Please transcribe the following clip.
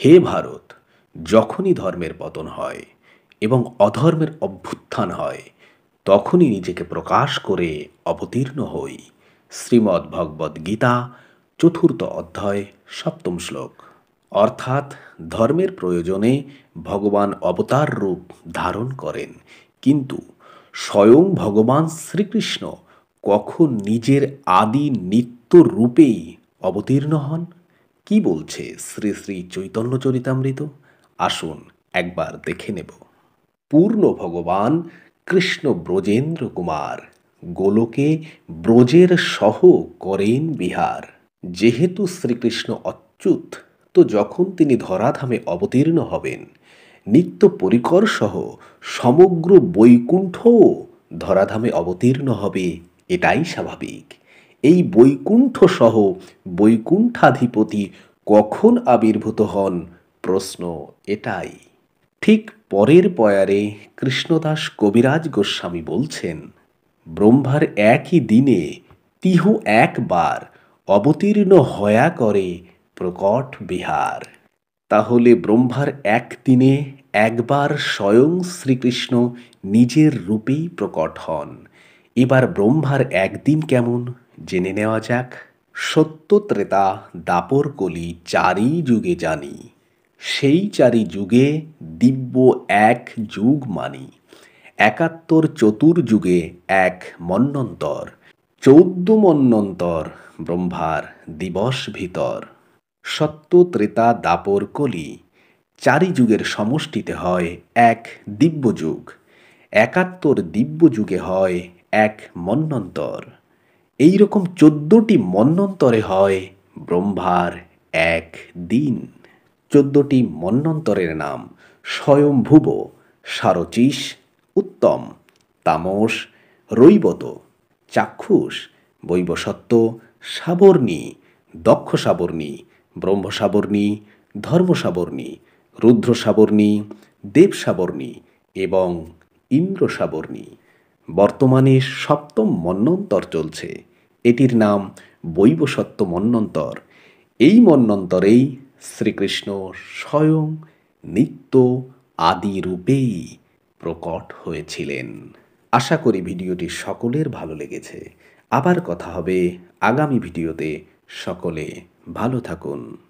হে ভারত যখনই ধর্মের পতন হয় এবং অধর্মের অভ্যুত্থান হয় তখনই নিজেকে প্রকাশ করে অবতীর্ণ হই শ্রীমদ্ ভগবদ গীতা চতুর্থ অধ্যায় সপ্তম শ্লোক অর্থাৎ ধর্মের প্রয়োজনে ভগবান অবতার রূপ ধারণ করেন কিন্তু স্বয়ং ভগবান শ্রীকৃষ্ণ কখন নিজের আদি নিত্য রূপেই অবতীর্ণ হন কি বলছে শ্রী শ্রী চৈতন্য চরিতামৃত আসুন একবার দেখে নেব পূর্ণ ভগবান কৃষ্ণ ব্রজেন্দ্র কুমার গোলকে ব্রজের সহ করেন বিহার যেহেতু শ্রীকৃষ্ণ অচ্যুত তো যখন তিনি ধরাধামে অবতীর্ণ হবেন নিত্য পরিকর সহ সমগ্র বৈকুণ্ঠও ধরাধামে অবতীর্ণ হবে এটাই স্বাভাবিক এই বৈকুণ্ঠসহ বৈকুণ্ঠাধিপতি কখন আবির্ভূত হন প্রশ্ন এটাই ঠিক পরের পয়ারে কৃষ্ণদাস কবিরাজ গোস্বামী বলছেন ব্রহ্মার একই দিনে তিহ একবার অবতীর্ণ হয়া করে প্রকট বিহার তাহলে ব্রহ্মার এক দিনে একবার স্বয়ং শ্রীকৃষ্ণ নিজের রূপেই প্রকট হন এবার ব্রহ্মার একদিন কেমন জেনে নেওয়া যাক সত্য ত্রেতা দাপর কলি চারি যুগে জানি সেই চারি যুগে দিব্য এক যুগ মানি একাত্তর চতুর যুগে এক মন্নন্তর চৌদ্দ মন্নন্তর ব্রহ্মার দিবস ভিতর সত্য ত্রেতা দাপর কলি চারি যুগের সমষ্টিতে হয় এক দিব্য যুগ একাত্তর দিব্য যুগে হয় এক মন্বন্তর এই রকম চোদ্দটি মন্নন্তরে হয় ব্রহ্মার এক দিন চোদ্দটি মন্বন্তরের নাম স্বয়ম্ভুব সারচিস উত্তম তামস রৈবত চাক্ষুষ বৈবসত্য সাবর্ণী দক্ষ সাবর্ণী ব্রহ্মসাবর্ণী ধর্মসাবর্ণী রুদ্রসাবর্ণী দেবসাবর্ণী এবং ইন্দ্রসাবর্ণী বর্তমানে সপ্তম মন্বন্তর চলছে এটির নাম বৈবসত্ব মন্নন্তর এই মন্নন্তরেই শ্রীকৃষ্ণ স্বয়ং নিত্য আদি রূপেই প্রকট হয়েছিলেন আশা করি ভিডিওটি সকলের ভালো লেগেছে আবার কথা হবে আগামী ভিডিওতে সকলে ভালো থাকুন